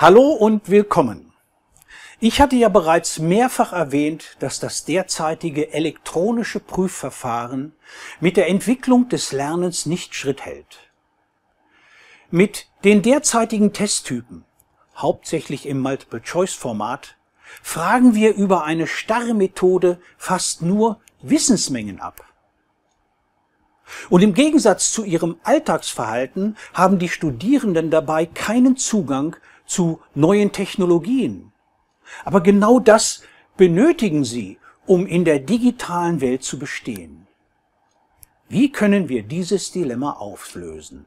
Hallo und willkommen. Ich hatte ja bereits mehrfach erwähnt, dass das derzeitige elektronische Prüfverfahren mit der Entwicklung des Lernens nicht Schritt hält. Mit den derzeitigen Testtypen, hauptsächlich im Multiple-Choice-Format, fragen wir über eine starre Methode fast nur Wissensmengen ab. Und im Gegensatz zu ihrem Alltagsverhalten haben die Studierenden dabei keinen Zugang zu neuen Technologien. Aber genau das benötigen sie, um in der digitalen Welt zu bestehen. Wie können wir dieses Dilemma auflösen?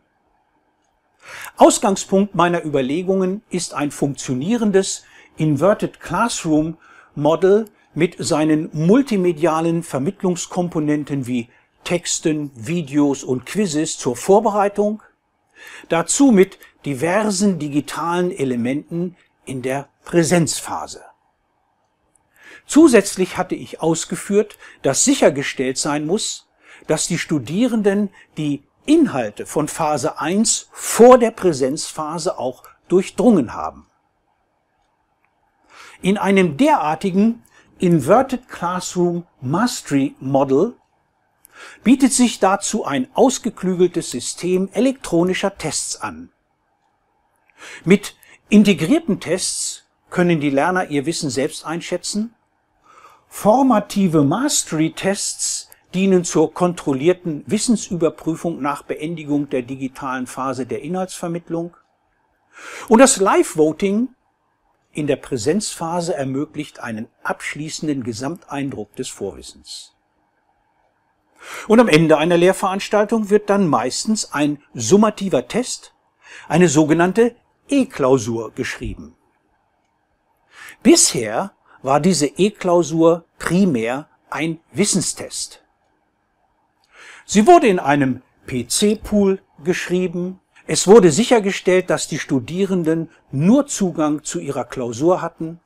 Ausgangspunkt meiner Überlegungen ist ein funktionierendes Inverted Classroom Model mit seinen multimedialen Vermittlungskomponenten wie Texten, Videos und Quizzes zur Vorbereitung, dazu mit diversen digitalen Elementen in der Präsenzphase. Zusätzlich hatte ich ausgeführt, dass sichergestellt sein muss, dass die Studierenden die Inhalte von Phase 1 vor der Präsenzphase auch durchdrungen haben. In einem derartigen Inverted Classroom Mastery Model bietet sich dazu ein ausgeklügeltes System elektronischer Tests an, mit integrierten Tests können die Lerner ihr Wissen selbst einschätzen. Formative Mastery-Tests dienen zur kontrollierten Wissensüberprüfung nach Beendigung der digitalen Phase der Inhaltsvermittlung. Und das Live-Voting in der Präsenzphase ermöglicht einen abschließenden Gesamteindruck des Vorwissens. Und am Ende einer Lehrveranstaltung wird dann meistens ein summativer Test, eine sogenannte E-Klausur geschrieben. Bisher war diese E-Klausur primär ein Wissenstest. Sie wurde in einem PC-Pool geschrieben. Es wurde sichergestellt, dass die Studierenden nur Zugang zu ihrer Klausur hatten.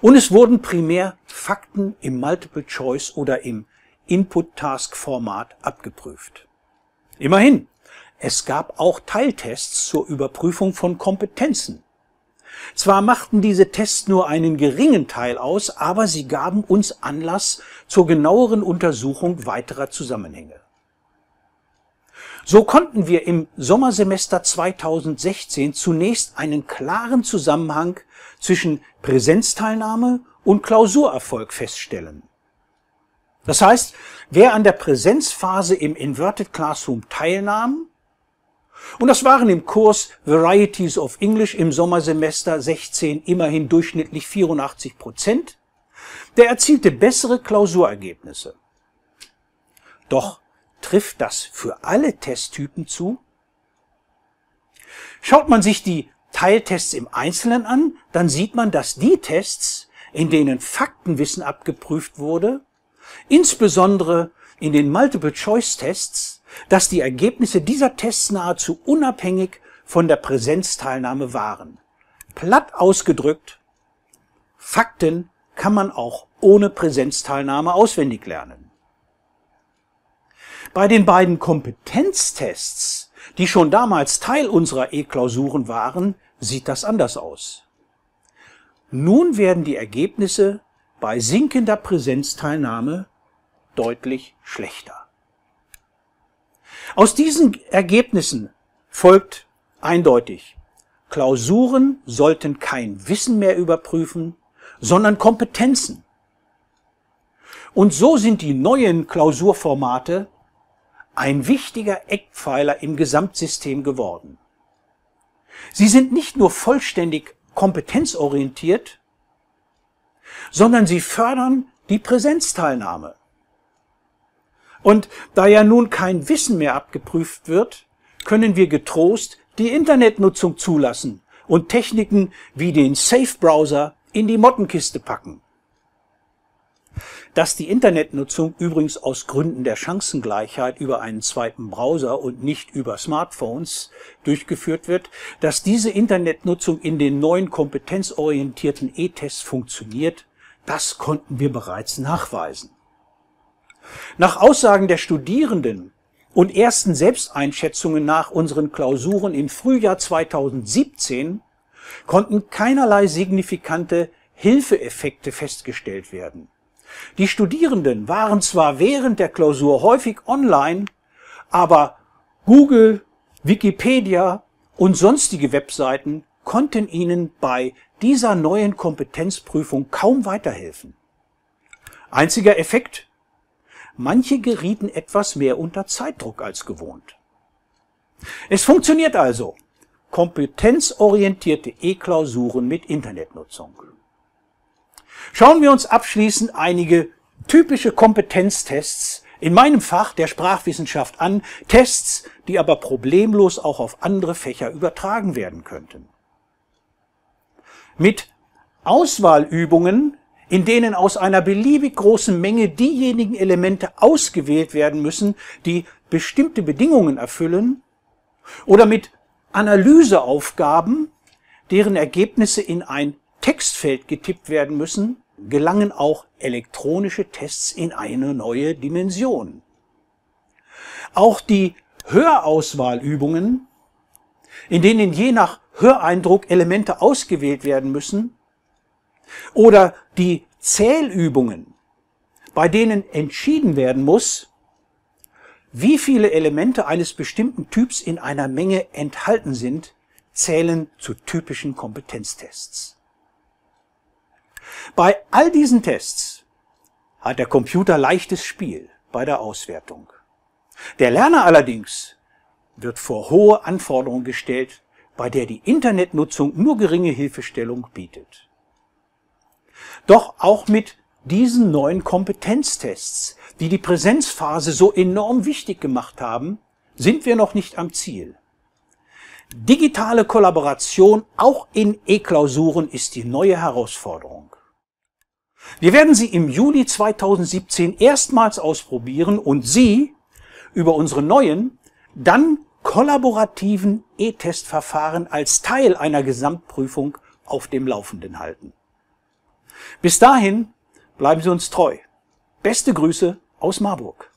Und es wurden primär Fakten im Multiple Choice oder im Input-Task-Format abgeprüft. Immerhin, es gab auch Teiltests zur Überprüfung von Kompetenzen. Zwar machten diese Tests nur einen geringen Teil aus, aber sie gaben uns Anlass zur genaueren Untersuchung weiterer Zusammenhänge. So konnten wir im Sommersemester 2016 zunächst einen klaren Zusammenhang zwischen Präsenzteilnahme und Klausurerfolg feststellen. Das heißt, wer an der Präsenzphase im Inverted Classroom teilnahm, und das waren im Kurs Varieties of English im Sommersemester 16 immerhin durchschnittlich 84 Prozent. Der erzielte bessere Klausurergebnisse. Doch trifft das für alle Testtypen zu? Schaut man sich die Teiltests im Einzelnen an, dann sieht man, dass die Tests, in denen Faktenwissen abgeprüft wurde, insbesondere in den Multiple-Choice-Tests dass die Ergebnisse dieser Tests nahezu unabhängig von der Präsenzteilnahme waren. Platt ausgedrückt, Fakten kann man auch ohne Präsenzteilnahme auswendig lernen. Bei den beiden Kompetenztests, die schon damals Teil unserer E-Klausuren waren, sieht das anders aus. Nun werden die Ergebnisse bei sinkender Präsenzteilnahme deutlich schlechter. Aus diesen Ergebnissen folgt eindeutig, Klausuren sollten kein Wissen mehr überprüfen, sondern Kompetenzen. Und so sind die neuen Klausurformate ein wichtiger Eckpfeiler im Gesamtsystem geworden. Sie sind nicht nur vollständig kompetenzorientiert, sondern sie fördern die Präsenzteilnahme. Und da ja nun kein Wissen mehr abgeprüft wird, können wir getrost die Internetnutzung zulassen und Techniken wie den Safe Browser in die Mottenkiste packen. Dass die Internetnutzung übrigens aus Gründen der Chancengleichheit über einen zweiten Browser und nicht über Smartphones durchgeführt wird, dass diese Internetnutzung in den neuen kompetenzorientierten E-Tests funktioniert, das konnten wir bereits nachweisen. Nach Aussagen der Studierenden und ersten Selbsteinschätzungen nach unseren Klausuren im Frühjahr 2017 konnten keinerlei signifikante Hilfeeffekte festgestellt werden. Die Studierenden waren zwar während der Klausur häufig online, aber Google, Wikipedia und sonstige Webseiten konnten ihnen bei dieser neuen Kompetenzprüfung kaum weiterhelfen. Einziger Effekt Manche gerieten etwas mehr unter Zeitdruck als gewohnt. Es funktioniert also. Kompetenzorientierte E-Klausuren mit Internetnutzung. Schauen wir uns abschließend einige typische Kompetenztests in meinem Fach der Sprachwissenschaft an, Tests, die aber problemlos auch auf andere Fächer übertragen werden könnten. Mit Auswahlübungen in denen aus einer beliebig großen Menge diejenigen Elemente ausgewählt werden müssen, die bestimmte Bedingungen erfüllen, oder mit Analyseaufgaben, deren Ergebnisse in ein Textfeld getippt werden müssen, gelangen auch elektronische Tests in eine neue Dimension. Auch die Hörauswahlübungen, in denen je nach Höreindruck Elemente ausgewählt werden müssen, oder die Zählübungen, bei denen entschieden werden muss, wie viele Elemente eines bestimmten Typs in einer Menge enthalten sind, zählen zu typischen Kompetenztests. Bei all diesen Tests hat der Computer leichtes Spiel bei der Auswertung. Der Lerner allerdings wird vor hohe Anforderungen gestellt, bei der die Internetnutzung nur geringe Hilfestellung bietet. Doch auch mit diesen neuen Kompetenztests, die die Präsenzphase so enorm wichtig gemacht haben, sind wir noch nicht am Ziel. Digitale Kollaboration auch in E-Klausuren ist die neue Herausforderung. Wir werden sie im Juli 2017 erstmals ausprobieren und Sie über unsere neuen, dann kollaborativen E-Testverfahren als Teil einer Gesamtprüfung auf dem Laufenden halten. Bis dahin bleiben Sie uns treu. Beste Grüße aus Marburg.